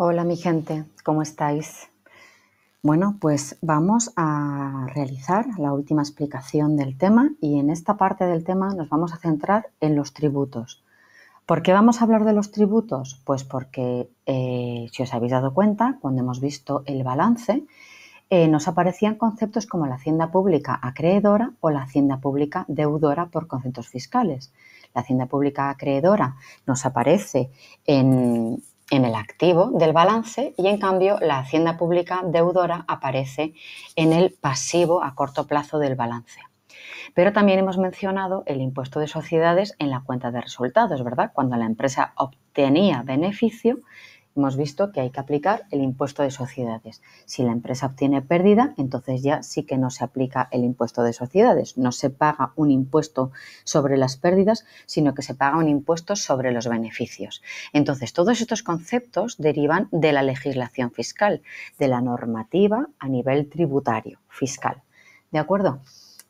Hola mi gente, ¿cómo estáis? Bueno, pues vamos a realizar la última explicación del tema y en esta parte del tema nos vamos a centrar en los tributos. ¿Por qué vamos a hablar de los tributos? Pues porque, eh, si os habéis dado cuenta, cuando hemos visto el balance, eh, nos aparecían conceptos como la hacienda pública acreedora o la hacienda pública deudora por conceptos fiscales. La hacienda pública acreedora nos aparece en, en el activo del balance y en cambio la hacienda pública deudora aparece en el pasivo a corto plazo del balance. Pero también hemos mencionado el impuesto de sociedades en la cuenta de resultados, ¿verdad? Cuando la empresa obtenía beneficio, hemos visto que hay que aplicar el impuesto de sociedades. Si la empresa obtiene pérdida, entonces ya sí que no se aplica el impuesto de sociedades. No se paga un impuesto sobre las pérdidas, sino que se paga un impuesto sobre los beneficios. Entonces, todos estos conceptos derivan de la legislación fiscal, de la normativa a nivel tributario fiscal. ¿De acuerdo?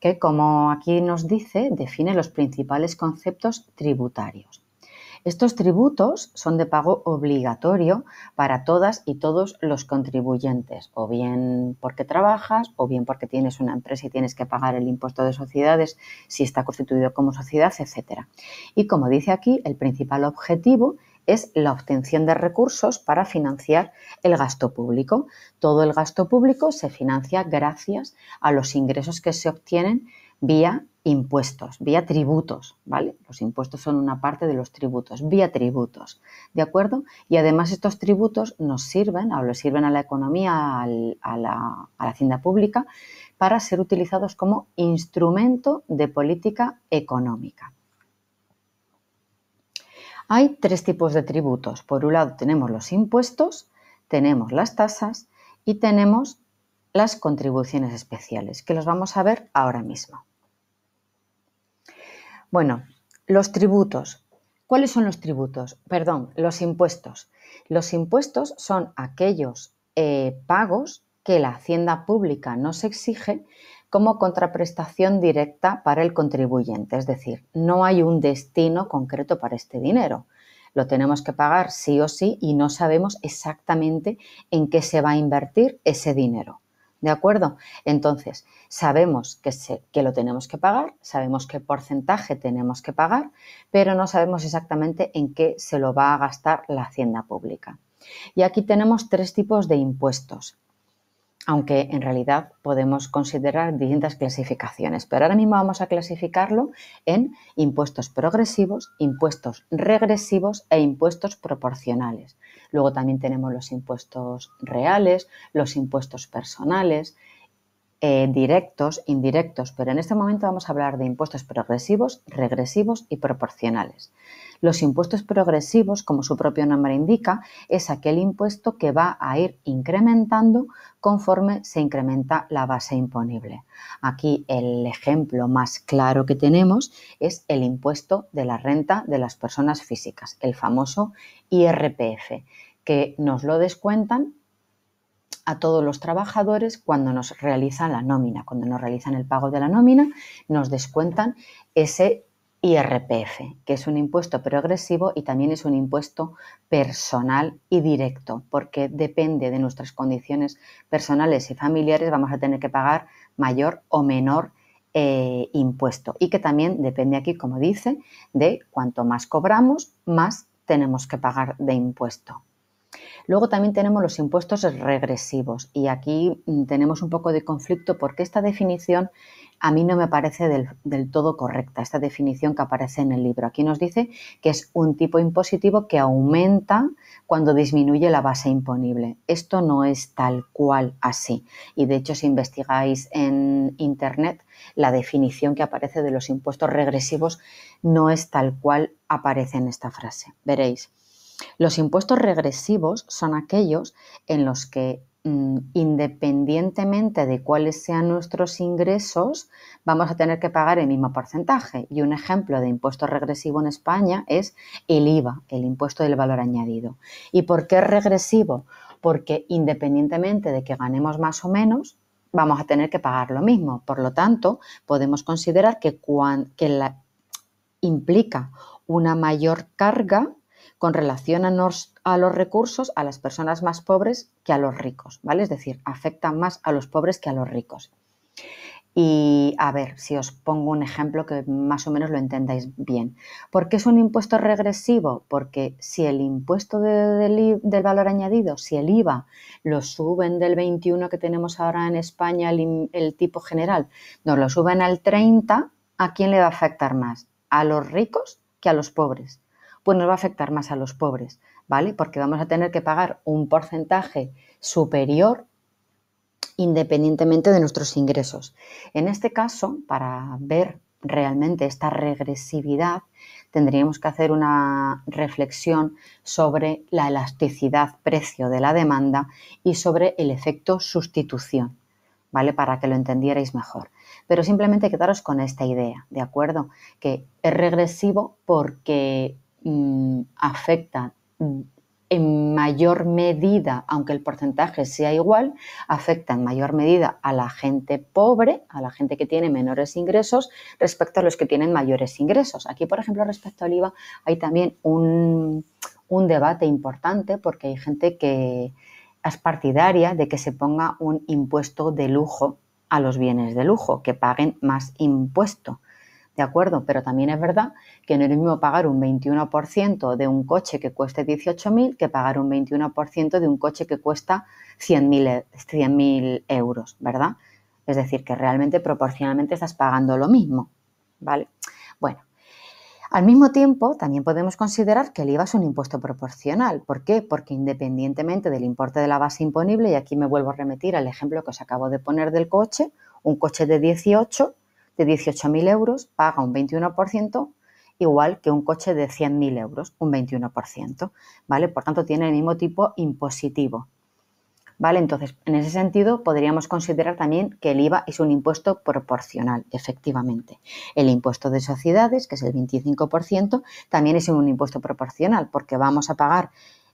que como aquí nos dice, define los principales conceptos tributarios. Estos tributos son de pago obligatorio para todas y todos los contribuyentes, o bien porque trabajas, o bien porque tienes una empresa y tienes que pagar el impuesto de sociedades si está constituido como sociedad, etc. Y como dice aquí, el principal objetivo es la obtención de recursos para financiar el gasto público. Todo el gasto público se financia gracias a los ingresos que se obtienen vía impuestos, vía tributos, ¿vale? Los impuestos son una parte de los tributos, vía tributos, ¿de acuerdo? Y además estos tributos nos sirven, o le sirven a la economía, a la hacienda pública, para ser utilizados como instrumento de política económica. Hay tres tipos de tributos. Por un lado tenemos los impuestos, tenemos las tasas y tenemos las contribuciones especiales, que los vamos a ver ahora mismo. Bueno, los tributos. ¿Cuáles son los tributos? Perdón, los impuestos. Los impuestos son aquellos eh, pagos que la hacienda pública nos exige como contraprestación directa para el contribuyente. Es decir, no hay un destino concreto para este dinero. Lo tenemos que pagar sí o sí y no sabemos exactamente en qué se va a invertir ese dinero. ¿De acuerdo? Entonces, sabemos que, que, lo tenemos que pagar, sabemos qué porcentaje tenemos que pagar, pero no sabemos exactamente en qué se lo va a gastar la hacienda pública. Y aquí tenemos tres tipos de impuestos aunque en realidad podemos considerar distintas clasificaciones. Pero ahora mismo vamos a clasificarlo en impuestos progresivos, impuestos regresivos e impuestos proporcionales. Luego también tenemos los impuestos reales, los impuestos personales, eh, directos, indirectos, pero en este momento vamos a hablar de impuestos progresivos, regresivos y proporcionales. Los impuestos progresivos, como su propio nombre indica, es aquel impuesto que va a ir incrementando conforme se incrementa la base imponible. Aquí el ejemplo más claro que tenemos es el impuesto de la renta de las personas físicas, el famoso IRPF, que nos lo descuentan a todos los trabajadores cuando nos realizan la nómina. Cuando nos realizan el pago de la nómina, nos descuentan ese IRPF, que es un impuesto progresivo y también es un impuesto personal y directo, porque depende de nuestras condiciones personales y familiares, vamos a tener que pagar mayor o menor eh, impuesto. Y que también depende aquí, como dice, de cuanto más cobramos, más tenemos que pagar de impuesto. Luego también tenemos los impuestos regresivos y aquí mm, tenemos un poco de conflicto porque esta definición a mí no me parece del, todo correcta, esta definición que aparece en el libro. Aquí nos dice que es un tipo impositivo que aumenta cuando disminuye la base imponible. Esto no es tal cual así. Y de hecho, si investigáis en Internet, la definición que aparece de los impuestos regresivos no es tal cual aparece en esta frase. Veréis. Los impuestos regresivos son aquellos en los que mm, independientemente de cuáles sean nuestros ingresos, vamos a tener que pagar el mismo porcentaje. Y un ejemplo de impuesto regresivo en España es el IVA, el impuesto del valor añadido. ¿Y por qué es regresivo? Porque independientemente de que ganemos más o menos, vamos a tener que pagar lo mismo. Por lo tanto, podemos considerar que, implica una mayor carga con relación a, los recursos a las personas más pobres que a los ricos, ¿vale? Es decir, afecta más a los pobres que a los ricos. Y a ver, si os pongo un ejemplo que más o menos lo entendáis bien. ¿Por qué es un impuesto regresivo? Porque si el impuesto del valor añadido, si el IVA lo suben del 21 que tenemos ahora en España, el, el tipo general, nos lo suben al 30, ¿a quién le va a afectar más? ¿A los ricos que a los pobres? pues nos va a afectar más a los pobres, ¿vale? Porque vamos a tener que pagar un porcentaje superior independientemente de nuestros ingresos. En este caso, para ver realmente esta regresividad, tendríamos que hacer una reflexión sobre la elasticidad precio de la demanda y sobre el efecto sustitución, ¿vale? Para que lo entendierais mejor. Pero simplemente quedaros con esta idea, ¿de acuerdo? Que es regresivo porque Mm, afecta mm, en mayor medida, aunque el porcentaje sea igual, afecta en mayor medida a la gente pobre, a la gente que tiene menores ingresos, respecto a los que tienen mayores ingresos. Aquí, por ejemplo, respecto al IVA, hay también un, un debate importante porque hay gente que es partidaria de que se ponga un impuesto de lujo a los bienes de lujo, que paguen más impuesto. ¿de acuerdo? Pero también es verdad que no es lo mismo pagar un 21% de un coche que cueste 18.000 que pagar un 21% de un coche que cuesta 100.000 100 euros, ¿verdad? Es decir, que realmente proporcionalmente estás pagando lo mismo, ¿vale? Bueno, al mismo tiempo, también podemos considerar que el IVA es un impuesto proporcional. ¿Por qué? Porque independientemente del importe de la base imponible, y aquí me vuelvo a remitir al ejemplo que os acabo de poner del coche, un coche de 18 de 18.000 euros paga un 21% igual que un coche de 100.000 euros, un 21%, ¿vale? Por tanto, tiene el mismo tipo impositivo, ¿vale? Entonces, en ese sentido, podríamos considerar también que el IVA es un impuesto proporcional, efectivamente. El impuesto de sociedades, que es el 25%, también es un impuesto proporcional, porque vamos a pagar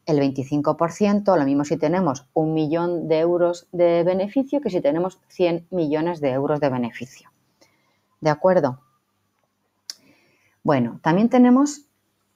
el 25%, lo mismo si tenemos un millón de euros de beneficio que si tenemos 100 millones de euros de beneficio. ¿De acuerdo? Bueno, también tenemos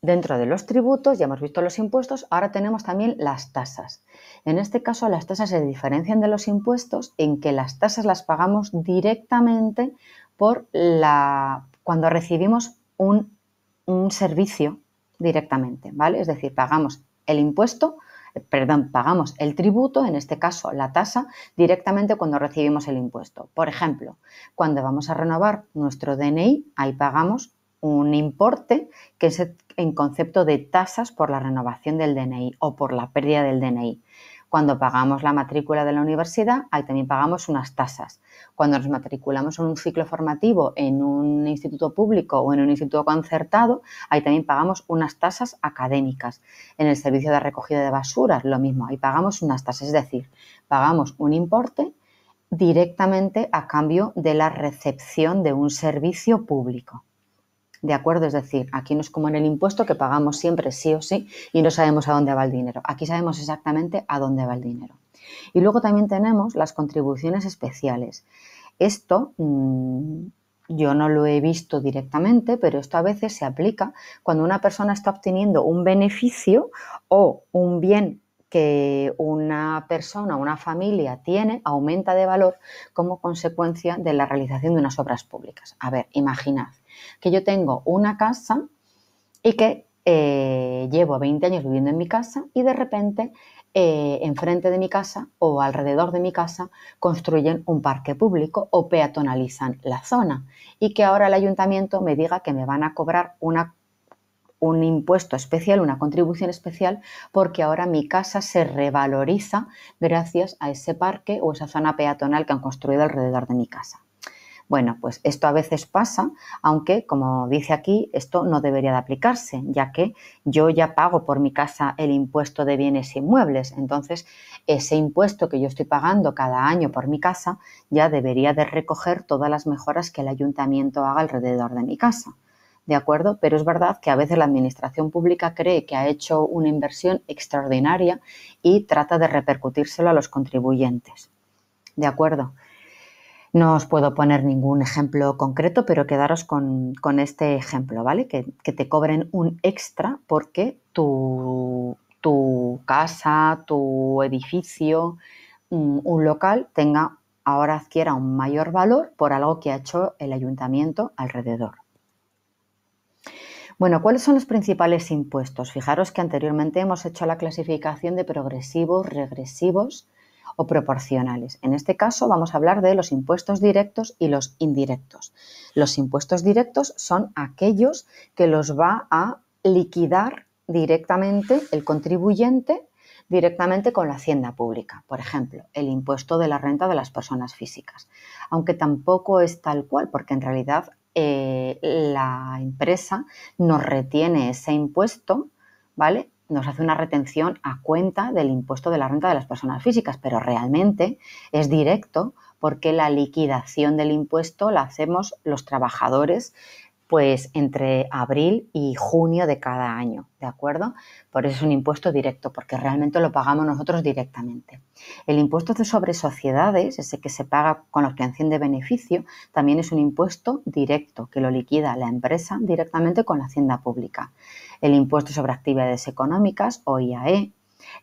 dentro de los tributos, ya hemos visto los impuestos, ahora tenemos también las tasas. En este caso, las tasas se diferencian de los impuestos en que las tasas las pagamos directamente por la cuando recibimos un, un servicio directamente, ¿vale? Es decir, pagamos el impuesto perdón, pagamos el tributo, en este caso la tasa, directamente cuando recibimos el impuesto. Por ejemplo, cuando vamos a renovar nuestro DNI, ahí pagamos un importe que es en concepto de tasas por la renovación del DNI o por la pérdida del DNI. Cuando pagamos la matrícula de la universidad, ahí también pagamos unas tasas. Cuando nos matriculamos en un ciclo formativo en un instituto público o en un instituto concertado, ahí también pagamos unas tasas académicas. En el servicio de recogida de basuras, lo mismo, ahí pagamos unas tasas, es decir, pagamos un importe directamente a cambio de la recepción de un servicio público. ¿De acuerdo? Es decir, aquí no es como en el impuesto que pagamos siempre sí o sí y no sabemos a dónde va el dinero. Aquí sabemos exactamente a dónde va el dinero. Y luego también tenemos las contribuciones especiales. Esto mm, yo no lo he visto directamente, pero esto a veces se aplica cuando una persona está obteniendo un beneficio o un bien que una persona, una familia tiene aumenta de valor como consecuencia de la realización de unas obras públicas. A ver, imaginad que yo tengo una casa y que eh, llevo 20 años viviendo en mi casa y de repente eh, enfrente de mi casa o alrededor de mi casa construyen un parque público o peatonalizan la zona y que ahora el ayuntamiento me diga que me van a cobrar una un impuesto especial, una contribución especial, porque ahora mi casa se revaloriza gracias a ese parque o esa zona peatonal que han construido alrededor de mi casa. Bueno, pues esto a veces pasa, aunque como dice aquí, esto no debería de aplicarse, ya que yo ya pago por mi casa el impuesto de bienes inmuebles. Entonces, ese impuesto que yo estoy pagando cada año por mi casa ya debería de recoger todas las mejoras que el ayuntamiento haga alrededor de mi casa. ¿de acuerdo? Pero es verdad que a veces la administración pública cree que ha hecho una inversión extraordinaria y trata de repercutírselo a los contribuyentes, ¿de acuerdo? No os puedo poner ningún ejemplo concreto, pero quedaros con, este ejemplo, ¿vale? Que, te cobren un extra porque tu, tu casa, tu edificio, un, mm, un local tenga ahora adquiera un mayor valor por algo que ha hecho el ayuntamiento alrededor. Bueno, ¿cuáles son los principales impuestos? Fijaros que anteriormente hemos hecho la clasificación de progresivos, regresivos o proporcionales. En este caso vamos a hablar de los impuestos directos y los indirectos. Los impuestos directos son aquellos que los va a liquidar directamente el contribuyente directamente con la hacienda pública, por ejemplo, el impuesto de la renta de las personas físicas, aunque tampoco es tal cual, porque en realidad eh, la empresa nos retiene ese impuesto, ¿vale? Nos hace una retención a cuenta del impuesto de la renta de las personas físicas, pero realmente es directo porque la liquidación del impuesto la hacemos los trabajadores pues entre abril y junio de cada año, ¿de acuerdo? Por eso es un impuesto directo, porque realmente lo pagamos nosotros directamente. El impuesto sobre sociedades, ese que se paga con los que enciende beneficio, también es un impuesto directo, que lo liquida la empresa directamente con la hacienda pública. El impuesto sobre actividades económicas, o IAE,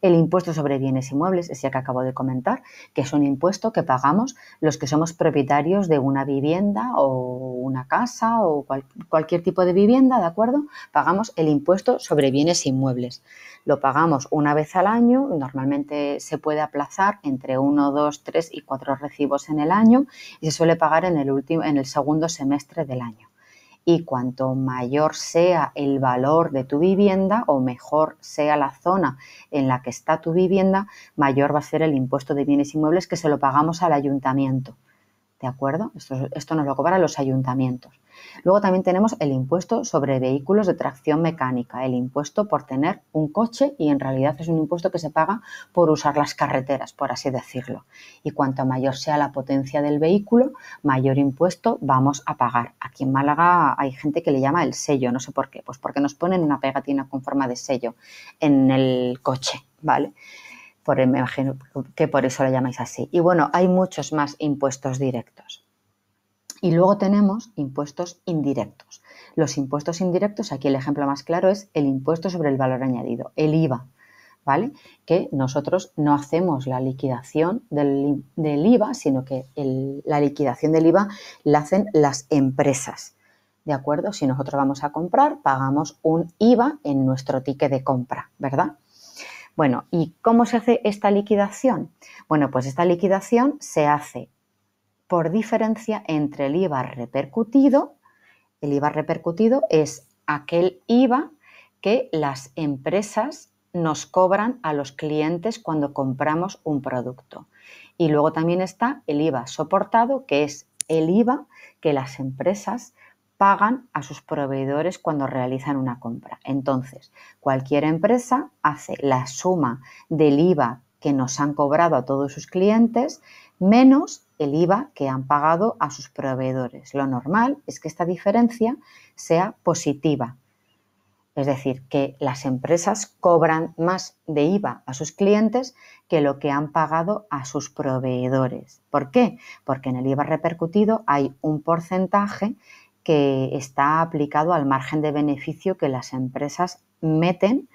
el impuesto sobre bienes inmuebles, ese que acabo de comentar, que es un impuesto que pagamos los que somos propietarios de una vivienda o una casa o cualquier tipo de vivienda, ¿de acuerdo? Pagamos el impuesto sobre bienes inmuebles. Lo pagamos una vez al año, normalmente se puede aplazar entre uno, dos, tres y cuatro recibos en el año y se suele pagar en el, último, en el segundo semestre del año y cuanto mayor sea el valor de tu vivienda o mejor sea la zona en la que está tu vivienda, mayor va a ser el impuesto de bienes inmuebles que se lo pagamos al ayuntamiento. ¿de acuerdo? Esto, esto nos lo cobran los ayuntamientos. Luego también tenemos el impuesto sobre vehículos de tracción mecánica, el impuesto por tener un coche y en realidad es un impuesto que se paga por usar las carreteras, por así decirlo. Y cuanto mayor sea la potencia del vehículo, mayor impuesto vamos a pagar. Aquí en Málaga hay gente que le llama el sello, no sé por qué, pues porque nos ponen una pegatina con forma de sello en el coche, ¿vale? por, me imagino que por eso lo llamáis así. Y bueno, hay muchos más impuestos directos. Y luego tenemos impuestos indirectos. Los impuestos indirectos, aquí el ejemplo más claro es el impuesto sobre el valor añadido, el IVA, ¿vale? Que nosotros no hacemos la liquidación del, IVA, sino que la liquidación del IVA la hacen las empresas. ¿De acuerdo? Si nosotros vamos a comprar, pagamos un IVA en nuestro ticket de compra, ¿verdad? Bueno, ¿y cómo se hace esta liquidación? Bueno, pues esta liquidación se hace por diferencia entre el IVA repercutido. El IVA repercutido es aquel IVA que las empresas nos cobran a los clientes cuando compramos un producto. Y luego también está el IVA soportado, que es el IVA que las empresas pagan a sus proveedores cuando realizan una compra. Entonces, cualquier empresa hace la suma del IVA que nos han cobrado a todos sus clientes menos el IVA que han pagado a sus proveedores. Lo normal es que esta diferencia sea positiva. Es decir, que las empresas cobran más de IVA a sus clientes que lo que han pagado a sus proveedores. ¿Por qué? Porque en el IVA repercutido hay un porcentaje que está aplicado al margen de beneficio que las empresas meten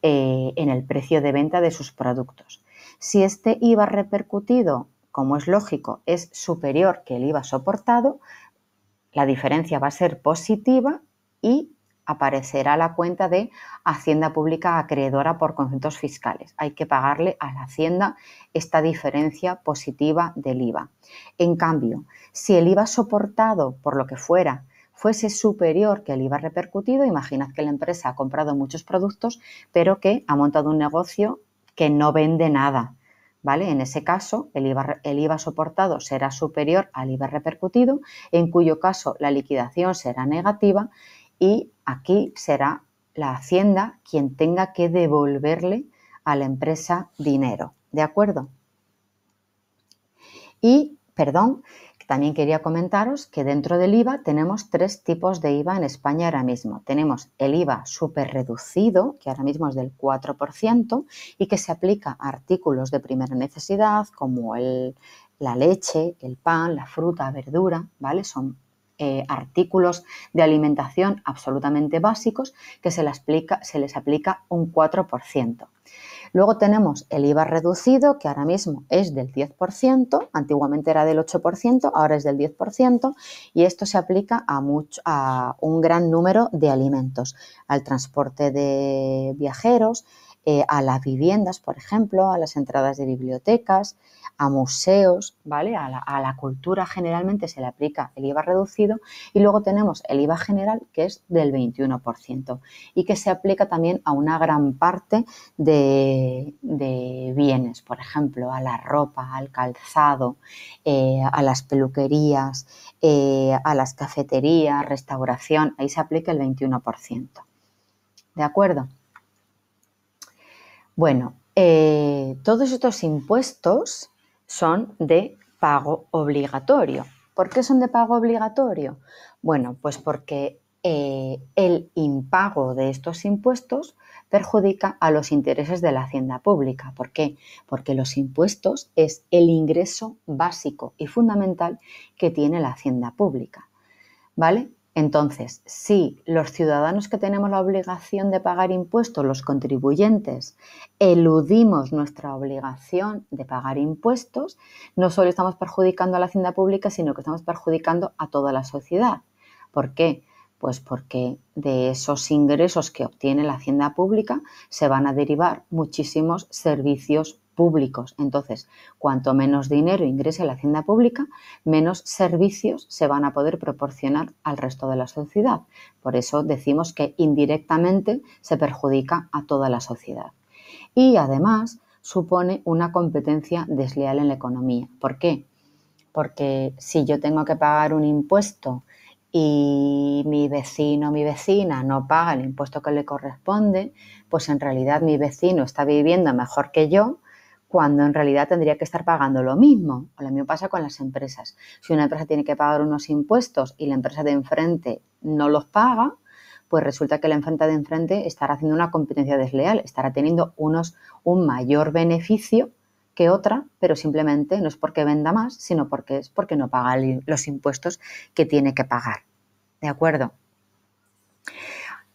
eh, en el precio de venta de sus productos. Si este IVA repercutido, como es lógico, es superior que el IVA soportado, la diferencia va a ser positiva y aparecerá la cuenta de Hacienda Pública acreedora por conceptos fiscales. Hay que pagarle a la Hacienda esta diferencia positiva del IVA. En cambio, si el IVA soportado, por lo que fuera, fuese superior que el IVA repercutido, imaginad que la empresa ha comprado muchos productos, pero que ha montado un negocio que no vende nada. ¿Vale? En ese caso, el IVA, el IVA soportado será superior al IVA repercutido, en cuyo caso la liquidación será negativa y aquí será la Hacienda quien tenga que devolverle a la empresa dinero. ¿De acuerdo? Y, perdón, también quería comentaros que dentro del IVA tenemos tres tipos de IVA en España ahora mismo. Tenemos el IVA súper reducido, que ahora mismo es del 4% y que se aplica a artículos de primera necesidad como el, la leche, el pan, la fruta, verdura, ¿vale? Son eh, artículos de alimentación absolutamente básicos que se, les aplica, se les aplica un 4%. Luego tenemos el IVA reducido, que ahora mismo es del 10%, antiguamente era del 8%, ahora es del 10%, y esto se aplica a, a un gran número de alimentos, al transporte de viajeros, eh, a las viviendas, por ejemplo, a las entradas de bibliotecas, a museos, ¿vale? A la, cultura generalmente se le aplica el IVA reducido y luego tenemos el IVA general que es del 21% y que se aplica también a una gran parte de, bienes, por ejemplo, a la ropa, al calzado, eh, a las peluquerías, eh, a las cafeterías, restauración, ahí se aplica el 21%. ¿De acuerdo? Bueno, eh, todos estos impuestos son de pago obligatorio. ¿Por qué son de pago obligatorio? Bueno, pues porque eh, el impago de estos impuestos perjudica a los intereses de la hacienda pública. ¿Por qué? Porque los impuestos es el ingreso básico y fundamental que tiene la hacienda pública. ¿Vale? Entonces, si los ciudadanos que tenemos la obligación de pagar impuestos, los contribuyentes, eludimos nuestra obligación de pagar impuestos, no solo estamos perjudicando a la hacienda pública, sino que estamos perjudicando a toda la sociedad. ¿Por qué? Pues porque de esos ingresos que obtiene la hacienda pública se van a derivar muchísimos servicios entonces, cuanto menos dinero ingrese a la hacienda pública, menos servicios se van a poder proporcionar al resto de la sociedad. Por eso decimos que indirectamente se perjudica a toda la sociedad. Y además supone una competencia desleal en la economía. ¿Por qué? Porque si yo tengo que pagar un impuesto y mi vecino o mi vecina no paga el impuesto que le corresponde, pues en realidad mi vecino está viviendo mejor que yo cuando en realidad tendría que estar pagando lo mismo. O lo mismo pasa con las empresas. Si una empresa tiene que pagar unos impuestos y la empresa de enfrente no los paga, pues resulta que la empresa de enfrente estará haciendo una competencia desleal, estará teniendo unos, un mayor beneficio que otra, pero simplemente no es porque venda más, sino porque es porque no paga los impuestos que tiene que pagar. ¿De acuerdo?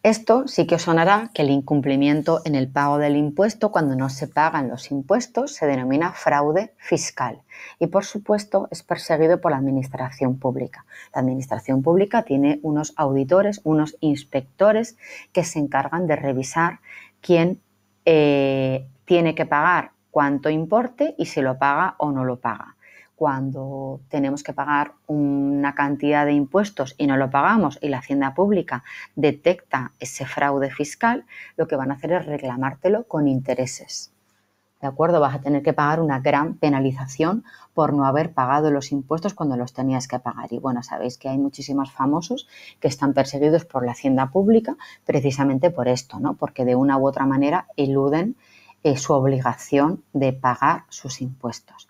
Esto sí que os sonará que el incumplimiento en el pago del impuesto cuando no se pagan los impuestos se denomina fraude fiscal y por supuesto es perseguido por la administración pública. La administración pública tiene unos auditores, unos inspectores que se encargan de revisar quién eh, tiene que pagar cuánto importe y si lo paga o no lo paga cuando tenemos que pagar una cantidad de impuestos y no lo pagamos y la hacienda pública detecta ese fraude fiscal, lo que van a hacer es reclamártelo con intereses. ¿De acuerdo? Vas a tener que pagar una gran penalización por no haber pagado los impuestos cuando los tenías que pagar. Y bueno, sabéis que hay muchísimos famosos que están perseguidos por la hacienda pública precisamente por esto, ¿no? Porque de una u otra manera eluden eh, su obligación de pagar sus impuestos.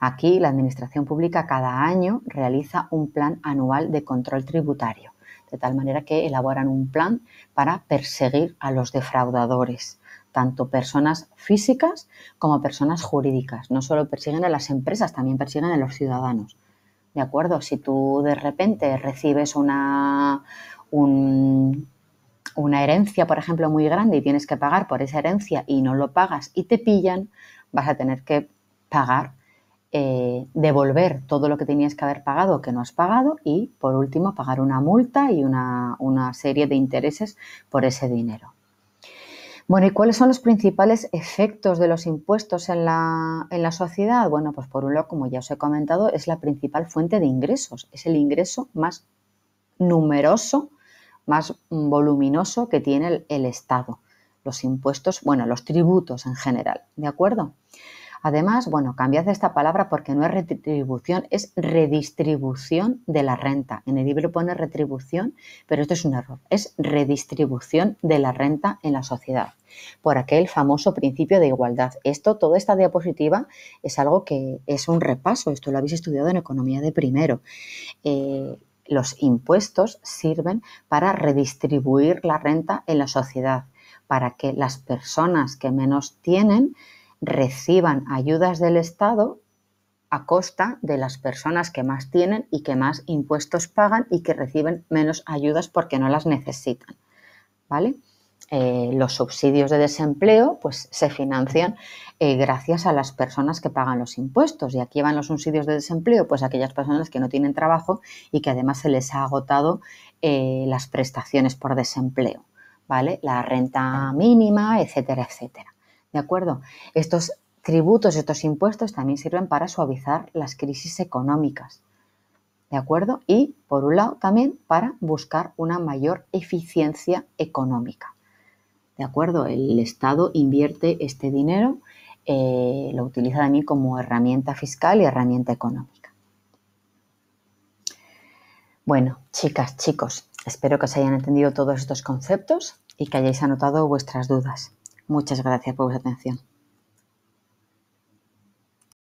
Aquí la Administración Pública cada año realiza un plan anual de control tributario, de tal manera que elaboran un plan para perseguir a los defraudadores, tanto personas físicas como personas jurídicas. No solo persiguen a las empresas, también persiguen a los ciudadanos. ¿De acuerdo? Si tú de repente recibes una, una herencia, por ejemplo, muy grande y tienes que pagar por esa herencia y no lo pagas y te pillan, vas a tener que pagar eh, devolver todo lo que tenías que haber pagado que no has pagado y, por último, pagar una multa y una, serie de intereses por ese dinero. Bueno, ¿y cuáles son los principales efectos de los impuestos en la, sociedad? Bueno, pues por un lado, como ya os he comentado, es la principal fuente de ingresos, es el ingreso más numeroso, más voluminoso que tiene el Estado, los impuestos, bueno, los tributos en general, ¿de acuerdo? Además, bueno, cambiad esta palabra porque no es retribución, es redistribución de la renta. En el libro pone retribución, pero esto es un error. Es redistribución de la renta en la sociedad por aquel famoso principio de igualdad. Esto, toda esta diapositiva es algo que es un repaso. Esto lo habéis estudiado en economía de primero. Eh, los impuestos sirven para redistribuir la renta en la sociedad, para que las personas que menos tienen reciban ayudas del Estado a costa de las personas que más tienen y que más impuestos pagan y que reciben menos ayudas porque no las necesitan. ¿Vale? Eh, los subsidios de desempleo pues, se financian eh, gracias a las personas que pagan los impuestos. Y aquí van los subsidios de desempleo, pues aquellas personas que no tienen trabajo y que además se les ha agotado eh, las prestaciones por desempleo, ¿vale? La renta mínima, etcétera, etcétera. ¿De acuerdo? Estos tributos, estos impuestos también sirven para suavizar las crisis económicas. ¿De acuerdo? Y, por un lado, también para buscar una mayor eficiencia económica. ¿De acuerdo? El Estado invierte este dinero, eh, lo utiliza también como herramienta fiscal y herramienta económica. Bueno, chicas, chicos, espero que os hayan entendido todos estos conceptos y que hayáis anotado vuestras dudas. Muchas gracias por vuestra atención.